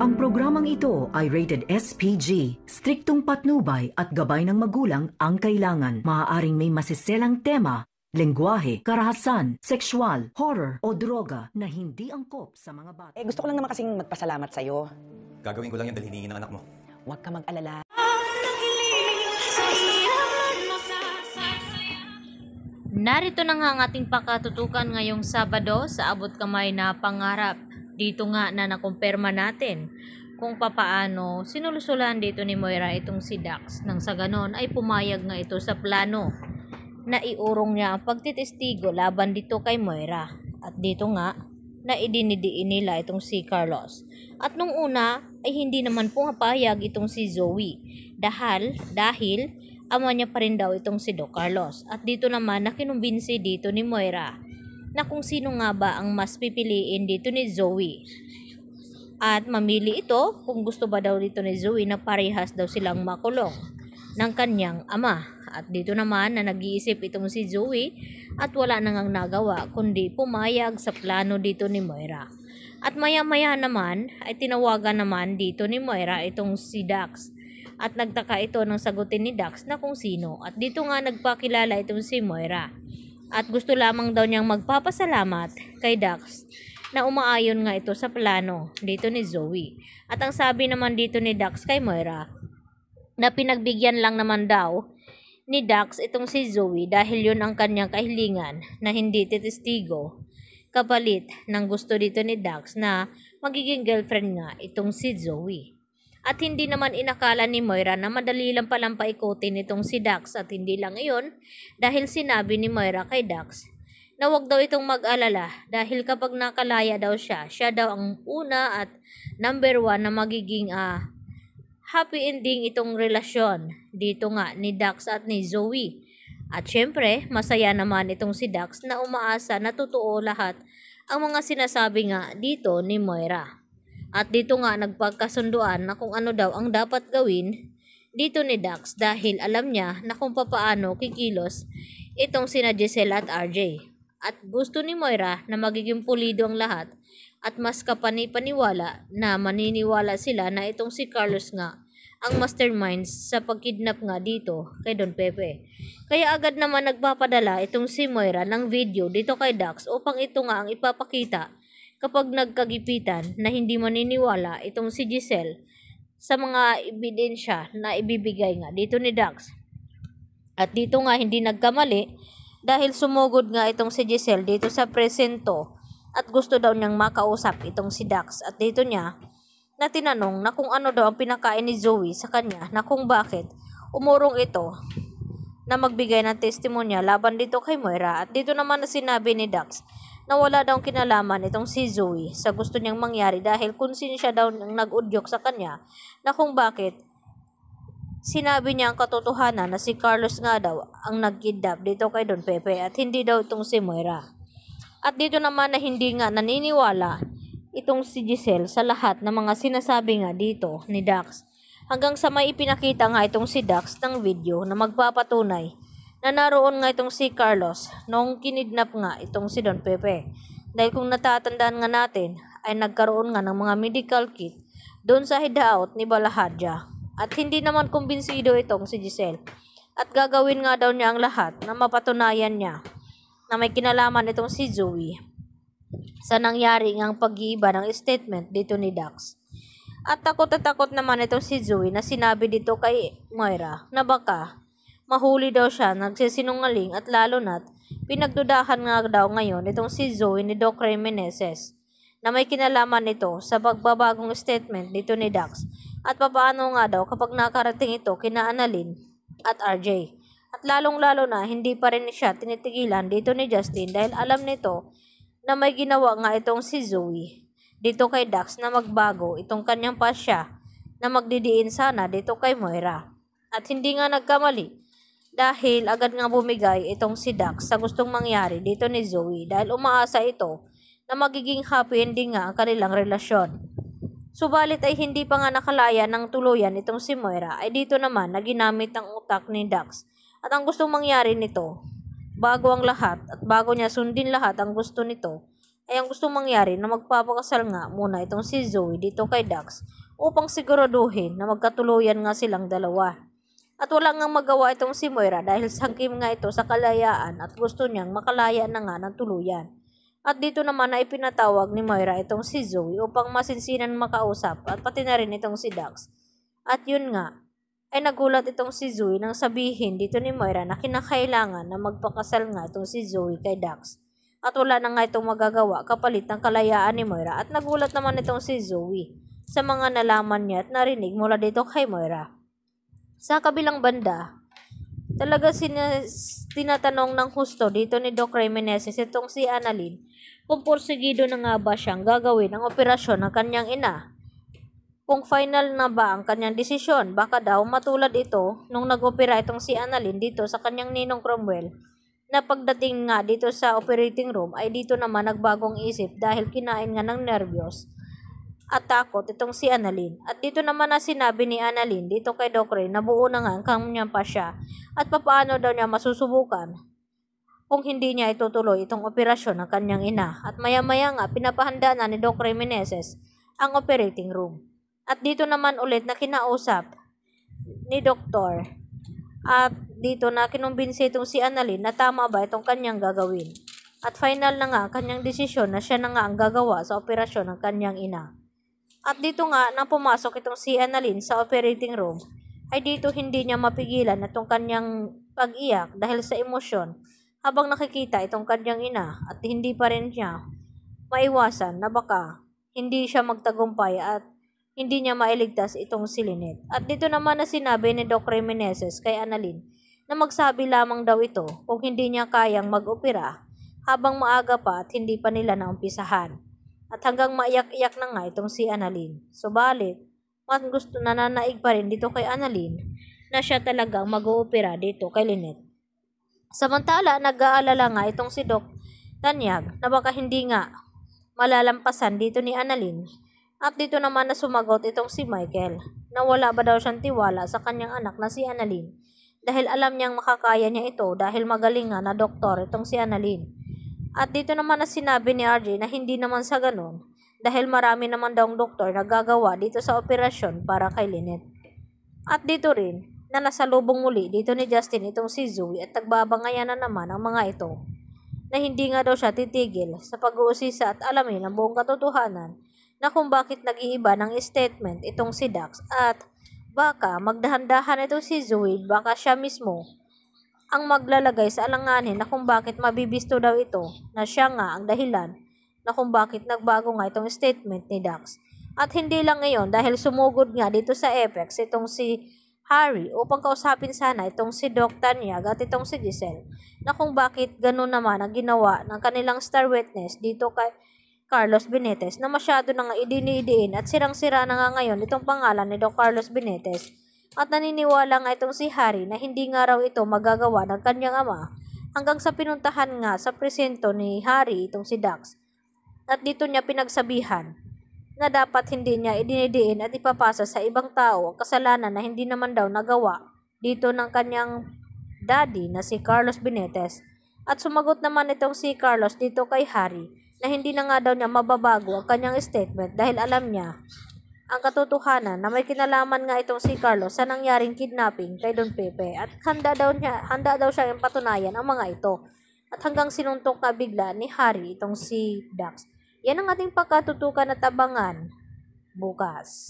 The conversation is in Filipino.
Ang programang ito ay rated SPG. Striktong patnubay at gabay ng magulang ang kailangan. Maaaring may masiselang tema, lengguwahe, karahasan, sexual, horror o droga na hindi angkop sa mga bata. Eh, gusto ko lang naman kasing magpasalamat sa'yo. Gagawin ko lang yung dalhiningin ng anak mo. Huwag ka mag-alala. Narito na nga ang ating pakatutukan ngayong Sabado sa abot kamay na pangarap dito nga na nakumpirma natin kung papaano sinulusulan dito ni Moira itong si Dax nang sa ganon ay pumayag nga ito sa plano na iurong niya ang pagtitestigo laban dito kay Moira at dito nga na idinidiin nila itong si Carlos. At nung una ay hindi naman pumapayag itong si Zoe dahil, dahil ama niya pa rin daw itong si Do Carlos. At dito naman nakinumbinsi dito ni Moira na kung sino nga ba ang mas pipiliin dito ni Zoe. At mamili ito kung gusto ba daw dito ni Zoe na parehas daw silang makulong ng kanyang ama. At dito naman na nag-iisip itong si Zoe at wala nang ang nagawa kundi pumayag sa plano dito ni Moira. At maya-maya naman ay tinawagan naman dito ni Moira itong si Dax. At nagtaka ito ng sagutin ni Dax na kung sino. At dito nga nagpakilala itong si Moira at gusto lamang daw niyang magpapasalamat kay Dax na umaayon nga ito sa plano dito ni Zoe. At ang sabi naman dito ni Dax kay Moira na pinagbigyan lang naman daw ni Dax itong si Zoe dahil yun ang kanyang kahilingan na hindi titistigo kapalit ng gusto dito ni Dax na magiging girlfriend nga itong si Zoe. At hindi naman inakala ni Moira na madali lang palang paikutin itong si Dax at hindi lang iyon dahil sinabi ni Moira kay Dax na huwag daw itong mag-alala dahil kapag nakalaya daw siya, siya daw ang una at number one na magiging uh, happy ending itong relasyon dito nga ni Dax at ni Zoe. At syempre, masaya naman itong si Dax na umaasa na totoo lahat ang mga sinasabi nga dito ni Moira. At dito nga nagpagkasunduan na kung ano daw ang dapat gawin dito ni Dax dahil alam niya na kung papaano kikilos itong sina Giselle at RJ. At gusto ni Moira na magiging pulido ang lahat at mas kapanipaniwala na maniniwala sila na itong si Carlos nga ang mastermind sa pagkidnap nga dito kay Don Pepe. Kaya agad naman nagpapadala itong si Moira ng video dito kay Dax upang ito nga ang ipapakita kapag nagkagipitan na hindi maniniwala itong si Giselle sa mga ebidensya na ibibigay nga dito ni Dax. At dito nga hindi nagkamali dahil sumugod nga itong si Giselle dito sa presento at gusto daw niyang makausap itong si Dax at dito niya na tinanong na kung ano daw ang pinakain ni Zoe sa kanya na kung bakit umurong ito na magbigay ng testimonya laban dito kay Moira at dito naman na sinabi ni Dax na wala daw kinalaman itong si Zoe sa gusto niyang mangyari dahil konsensya daw ng nag-udyok sa kanya na kung bakit sinabi niya ang katotohanan na si Carlos nga daw ang nag-kidnap dito kay Don Pepe at hindi daw itong si Moira. At dito naman na hindi nga naniniwala itong si Giselle sa lahat ng mga sinasabi nga dito ni Dax. Hanggang sa may ipinakita nga itong si Dax ng video na magpapatunay na naroon nga itong si Carlos nung kinidnap nga itong si Don Pepe. Dahil kung natatandaan nga natin ay nagkaroon nga ng mga medical kit doon sa hideout ni Balahadja. At hindi naman kumbinsido itong si Giselle. At gagawin nga daw niya ang lahat na mapatunayan niya na may kinalaman itong si Zoe sa nangyari ngang pag-iiba ng statement dito ni Dax. At takot at takot naman itong si Zoe na sinabi dito kay Moira na baka mahuli daw siya, nagsisinungaling at lalo na't pinagdudahan nga daw ngayon itong si Zoe ni Doc Ray na may kinalaman nito sa pagbabagong statement nito ni Dax at papaano nga daw kapag nakarating ito kina Annalyn at RJ. At lalong-lalo na hindi pa rin siya tinitigilan dito ni Justin dahil alam nito na may ginawa nga itong si Zoe dito kay Dax na magbago itong kanyang pasya na magdidiin sana dito kay Moira. At hindi nga nagkamali dahil agad nga bumigay itong si Dax sa gustong mangyari dito ni Zoe dahil umaasa ito na magiging happy ending nga ang kanilang relasyon. Subalit ay hindi pa nga nakalaya ng tuluyan itong si Moira ay dito naman na ginamit ang utak ni Dax. At ang gustong mangyari nito, bago ang lahat at bago niya sundin lahat ang gusto nito, ay ang gustong mangyari na magpapakasal nga muna itong si Zoe dito kay Dax upang siguraduhin na magkatuluyan nga silang dalawa. At wala ngang magawa itong si Moira dahil sangkim nga ito sa kalayaan at gusto niyang makalaya na nga ng tuluyan. At dito naman ay pinatawag ni Moira itong si Zoe upang masinsinan makausap at pati na rin itong si Dax. At yun nga, ay nagulat itong si Zoe nang sabihin dito ni Moira na kinakailangan na magpakasal nga itong si Zoe kay Dax. At wala na nga itong magagawa kapalit ng kalayaan ni Moira at nagulat naman itong si Zoe sa mga nalaman niya at narinig mula dito kay Moira. Sa kabilang banda, talaga sinas, tinatanong ng husto dito ni Doc Remeneses itong si Annalyn kung porsigido na nga ba siyang gagawin ang operasyon ng kanyang ina. Kung final na ba ang kanyang desisyon, baka daw matulad ito nung nag-opera itong si Annalyn dito sa kanyang ninong Cromwell na pagdating nga dito sa operating room ay dito naman nagbagong isip dahil kinain nga ng nervyos at takot itong si Annalyn. At dito naman na sinabi ni Annalyn dito kay Dokre na buo na nga ang pa siya at papaano daw niya masusubukan kung hindi niya itutuloy itong operasyon ng kanyang ina. At maya-maya nga pinapahanda na ni Dokre Meneses ang operating room. At dito naman ulit na kinausap ni Doktor at dito na kinumbinsi itong si Annalyn na tama ba itong kanyang gagawin. At final na nga kanyang desisyon na siya na nga ang gagawa sa operasyon ng kanyang ina. At dito nga, nang pumasok itong si Annalyn sa operating room, ay dito hindi niya mapigilan itong kanyang pag-iyak dahil sa emosyon habang nakikita itong kanyang ina at hindi pa rin niya maiwasan na baka hindi siya magtagumpay at hindi niya mailigtas itong si Lynette. At dito naman na sinabi ni Doc Remeneses kay Annalyn na magsabi lamang daw ito kung hindi niya kayang mag-opera habang maaga pa at hindi pa nila naumpisahan. At hanggang maiyak-iyak na nga itong si Annalyn. Subalit, mas gusto nananaig pa rin dito kay Annalyn na siya talagang mag-oopera dito kay Lynette. Samantala, nag-aalala nga itong si Doc Tanyag na baka hindi nga malalampasan dito ni Annalyn at dito naman na sumagot itong si Michael na wala ba daw siyang tiwala sa kanyang anak na si Annalyn dahil alam niyang makakaya niya ito dahil magaling nga na doktor itong si Annalyn at dito naman na sinabi ni RJ na hindi naman sa ganun dahil marami naman daw ang doktor na gagawa dito sa operasyon para kay Lynette. At dito rin na nasalubong muli dito ni Justin itong si Zoe at nagbabangayan na naman ang mga ito na hindi nga daw siya titigil sa pag-uusisa at alamin ang buong katotohanan na kung bakit nag-iiba ng statement itong si Dax at baka magdahandahan ito si Zoe baka siya mismo ang maglalagay sa alanganin na kung bakit mabibisto daw ito na siya nga ang dahilan na kung bakit nagbago nga itong statement ni Dax. At hindi lang ngayon dahil sumugod nga dito sa Apex itong si Harry upang kausapin sana itong si Doc Tanyag at itong si Giselle na kung bakit ganun naman ang ginawa ng kanilang star witness dito kay Carlos Benitez na masyado nang idinidiin at sirang-sira na nga ngayon itong pangalan ni Doc Carlos Benitez at naniniwala nga itong si Harry na hindi nga raw ito magagawa ng kanyang ama hanggang sa pinuntahan nga sa presento ni Harry itong si Dax at dito niya pinagsabihan na dapat hindi niya idinidiin at ipapasa sa ibang tao ang kasalanan na hindi naman daw nagawa dito ng kanyang daddy na si Carlos Benitez at sumagot naman itong si Carlos dito kay Harry na hindi na nga daw niya mababago ang kanyang statement dahil alam niya ang katotohanan na may kinalaman nga itong si Carlos sa nangyaring kidnapping kay Don Pepe at handa daw, niya, handa daw siya patunayan ang mga ito at hanggang sinuntok na bigla ni Harry itong si Dax. Yan ang ating pagkatutukan at abangan bukas.